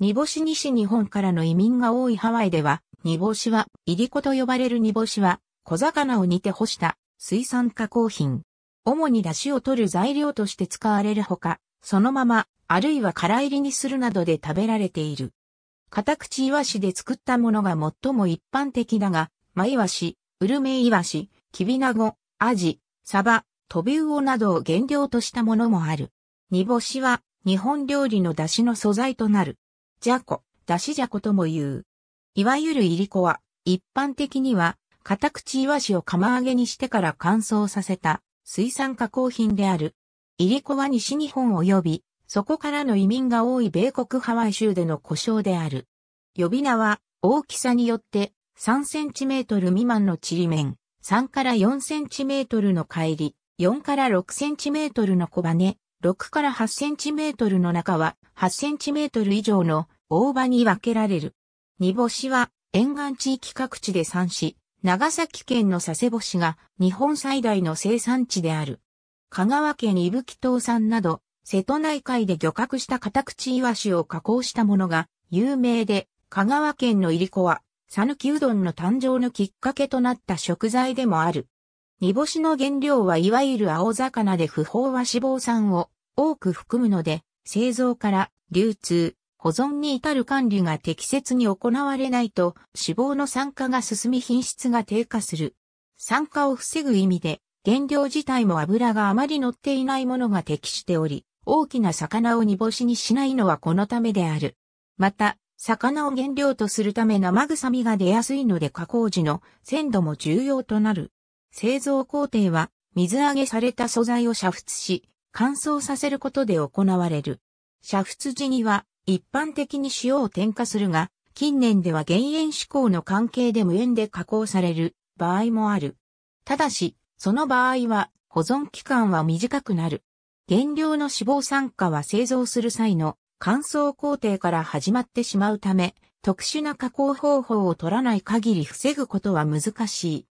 煮干し西日本からの移民が多いハワイでは、煮干しは、イリコと呼ばれる煮干しは、小魚を煮て干した水産加工品。主に出汁を取る材料として使われるほか、そのまま、あるいは空入りにするなどで食べられている。片口イワシで作ったものが最も一般的だが、マイワシ、ウルメイワシ、キビナゴ、アジ、サバ、トビウオなどを原料としたものもある。煮干しは日本料理の出汁の素材となる。じゃこ、だしじゃことも言う。いわゆるいりこは、一般的には、片口いわしを釜揚げにしてから乾燥させた水産加工品である。いりこは西日本及び、そこからの移民が多い米国ハワイ州での故障である。呼び名は、大きさによって3センチメートル未満のちりめん、3から4センチメートルの帰り、4から6センチメートルの小羽、6から8センチメートルの中は8センチメートル以上の大葉に分けられる。煮干しは沿岸地域各地で産し、長崎県の佐世保市が日本最大の生産地である。香川県伊吹島産など、瀬戸内海で漁獲した片口イワシを加工したものが有名で、香川県のいりこは、サヌキうどんの誕生のきっかけとなった食材でもある。煮干しの原料はいわゆる青魚で不飽和脂肪酸を多く含むので、製造から流通、保存に至る管理が適切に行われないと脂肪の酸化が進み品質が低下する。酸化を防ぐ意味で原料自体も油があまり乗っていないものが適しており、大きな魚を煮干しにしないのはこのためである。また、魚を原料とするため生臭みが出やすいので加工時の鮮度も重要となる。製造工程は水揚げされた素材を煮沸し、乾燥させることで行われる。煮沸時には一般的に塩を添加するが、近年では減塩志向の関係で無塩で加工される場合もある。ただし、その場合は保存期間は短くなる。原料の脂肪酸化は製造する際の乾燥工程から始まってしまうため、特殊な加工方法を取らない限り防ぐことは難しい。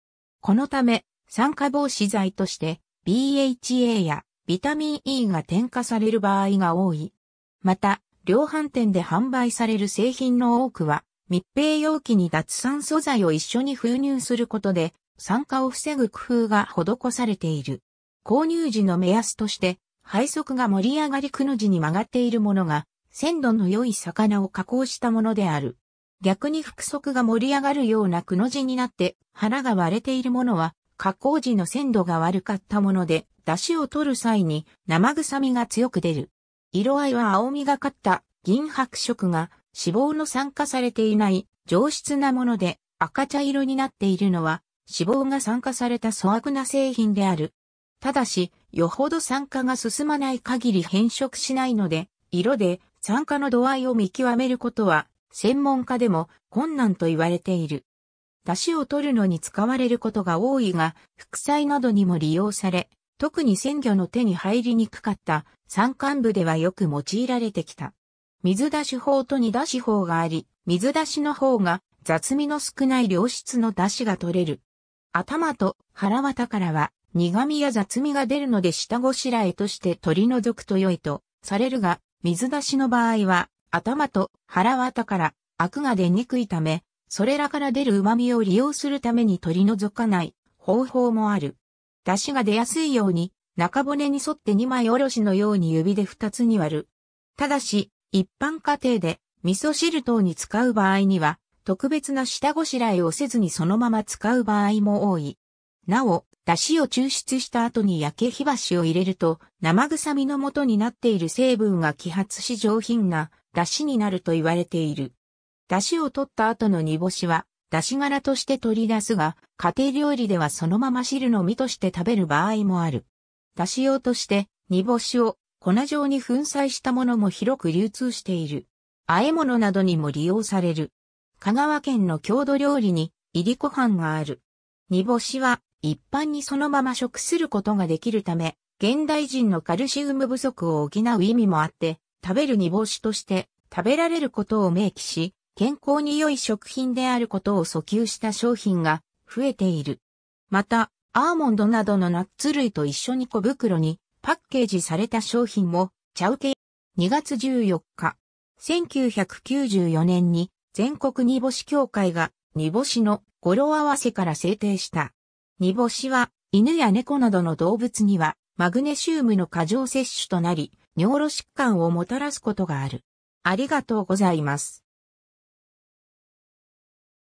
このため、酸化防止剤として BHA やビタミン E が添加される場合が多い。また、量販店で販売される製品の多くは、密閉容器に脱酸素剤を一緒に封入することで、酸化を防ぐ工夫が施されている。購入時の目安として、配速が盛り上がりくの字に曲がっているものが、鮮度の良い魚を加工したものである。逆に腹側が盛り上がるようなくの字になって腹が割れているものは加工時の鮮度が悪かったもので、出汁を取る際に生臭みが強く出る。色合いは青みがかった銀白色が脂肪の酸化されていない上質なもので赤茶色になっているのは脂肪が酸化された粗悪な製品である。ただし、よほど酸化が進まない限り変色しないので、色で酸化の度合いを見極めることは専門家でも困難と言われている。出汁を取るのに使われることが多いが、副菜などにも利用され、特に鮮魚の手に入りにくかった山間部ではよく用いられてきた。水出し法と煮出し法があり、水出しの方が雑味の少ない良質の出汁が取れる。頭と腹綿からは苦味や雑味が出るので下ごしらえとして取り除くと良いとされるが、水出しの場合は頭と腹綿からアクが出にくいため、それらから出る旨味を利用するために取り除かない方法もある。出汁が出やすいように、中骨に沿って2枚おろしのように指で2つに割る。ただし、一般家庭で味噌汁等に使う場合には、特別な下ごしらえをせずにそのまま使う場合も多い。なお、出汁を抽出した後に焼け火箸を入れると、生臭みの元になっている成分が揮発し上品な出汁になると言われている。出汁を取った後の煮干しは、出汁柄として取り出すが、家庭料理ではそのまま汁の身として食べる場合もある。出汁用として、煮干しを粉状に粉砕したものも広く流通している。和え物などにも利用される。香川県の郷土料理に、いりこ飯がある。煮干しは、一般にそのまま食することができるため、現代人のカルシウム不足を補う意味もあって、食べる煮干しとして食べられることを明記し、健康に良い食品であることを訴求した商品が増えている。また、アーモンドなどのナッツ類と一緒に小袋にパッケージされた商品も、チャウケ2月14日、1994年に全国煮干し協会が煮干しの語呂合わせから制定した。煮干しは犬や猫などの動物にはマグネシウムの過剰摂取となり、尿路疾患をもたらすことがある。ありがとうございます。